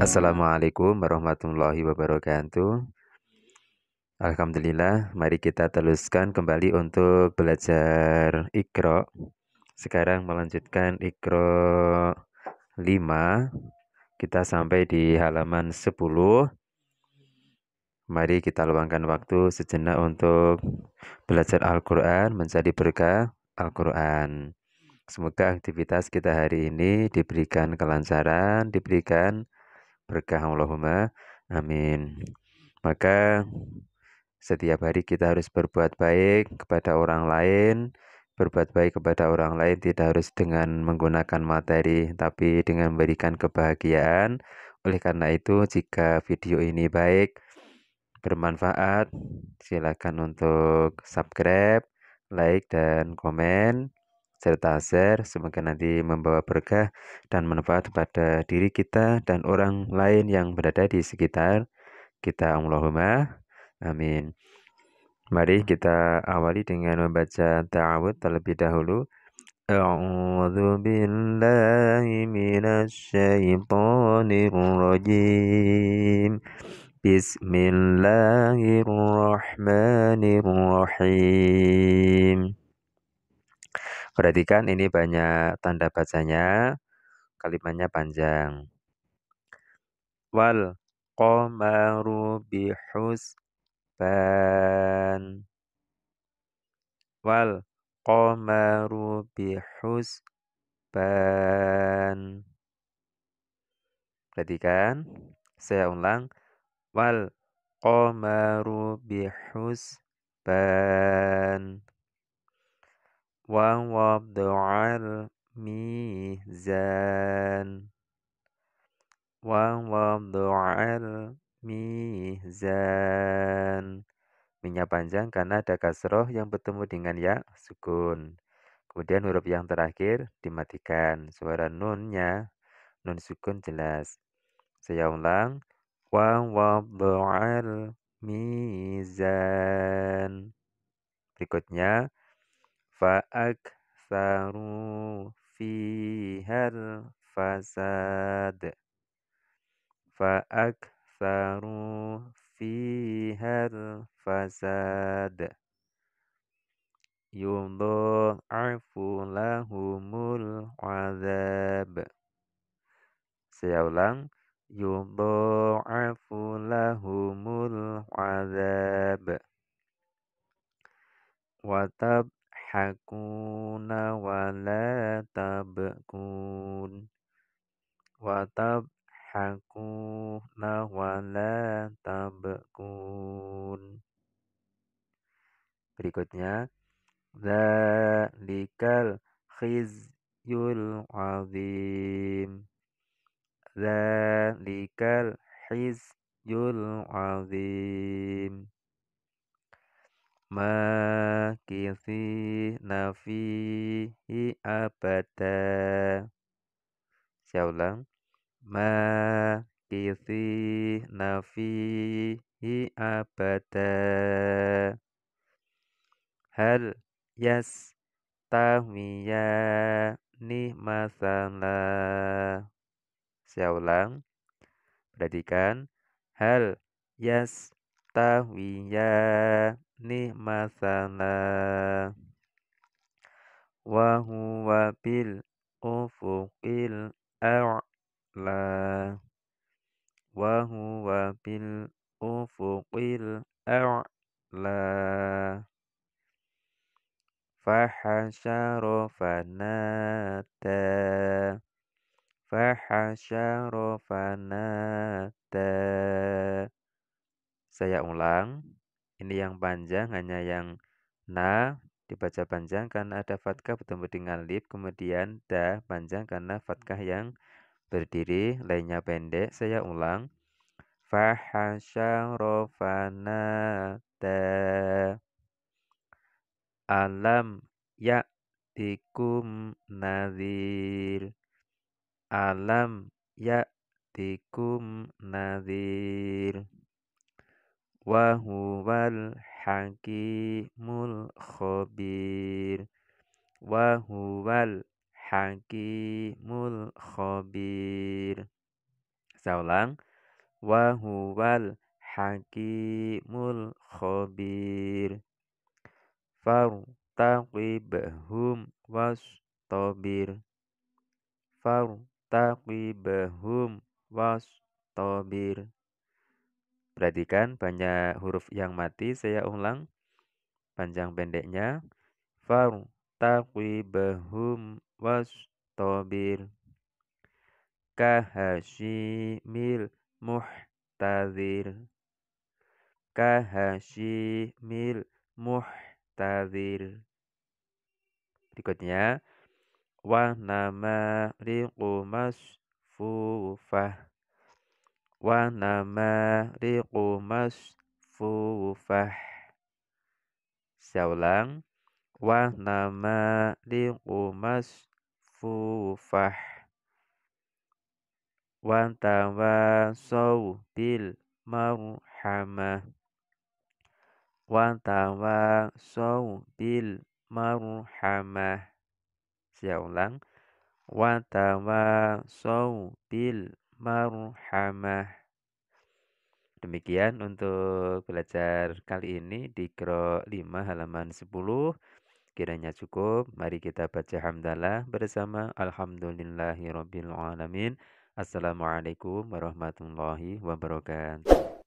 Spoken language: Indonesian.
Assalamualaikum warahmatullahi wabarakatuh. Alhamdulillah, mari kita teruskan kembali untuk belajar ikro. Sekarang melanjutkan ikro 5. Kita sampai di halaman 10. Mari kita luangkan waktu sejenak untuk belajar Al-Qur'an menjadi berkah Al-Qur'an. Semoga aktivitas kita hari ini diberikan kelancaran, diberikan berkah Allahumma amin maka setiap hari kita harus berbuat baik kepada orang lain berbuat baik kepada orang lain tidak harus dengan menggunakan materi tapi dengan memberikan kebahagiaan oleh karena itu jika video ini baik bermanfaat silakan untuk subscribe like dan komen serta share. Semoga nanti membawa berkah dan manfaat pada diri kita dan orang lain yang berada di sekitar kita. Allahumma amin. Mari kita awali dengan membaca ta'awud terlebih dahulu. A'udzu billahi Perhatikan ini banyak tanda bacanya, kalimatnya panjang. Wal qamaru bihusban. Wal qamaru bihusban. Perhatikan, saya ulang. Wal qamaru bihusban mizan, الميزان ووضع mizan. minyak panjang karena ada kasroh yang bertemu dengan ya sukun. Kemudian huruf yang terakhir dimatikan. Suara nunnya, nun sukun jelas. Saya ulang. Wa wadu'al mizan. Berikutnya, فأكثروا فيها الفساد فأكثروا فيها الفساد يضاعف لهم العذاب سيولان يضاعف لهم العذاب وتب تضحكون ولا تبكون وتضحكون ولا تبكون Berikutnya Zalikal khizyul azim Zalikal khizyul azim Ma baki fi nafihi abada. Saya ulang. Ma kisi nafihi abada. Hal yas tahmiya ni masalah. Saya ulang. Perhatikan. Hal yas tahwiya مثلا وهو بالأفق الأعلى وهو بالأفق الأعلى فحشر فنادى فحشر فنادى Saya ulang. Ini yang panjang hanya yang na dibaca panjang karena ada fatkah bertemu dengan lip, kemudian da panjang karena fatkah yang berdiri, lainnya pendek. Saya ulang. da Alam dikum nadir Alam dikum nadir وهو الحكيم الخبير وهو الحكيم الخبير سأulang وهو الحكيم الخبير فارتقبهم واصطبر فارتقبهم واصطبر Perhatikan banyak huruf yang mati saya ulang panjang pendeknya. Far Was Tobir kahashimil muhtazir kahashimil muhtazir berikutnya wa nama riqumas fufah wa namariqu masfufah. Saya ulang. Wa namariqu masfufah. Wa tawasaw bil marhamah. Wa tawasaw bil marhamah. Saya ulang. Wa tawasaw bil marhamah. Demikian untuk belajar kali ini di Kro 5 halaman 10. Kiranya cukup. Mari kita baca hamdalah bersama Alhamdulillahirrabbilalamin. Assalamualaikum warahmatullahi wabarakatuh.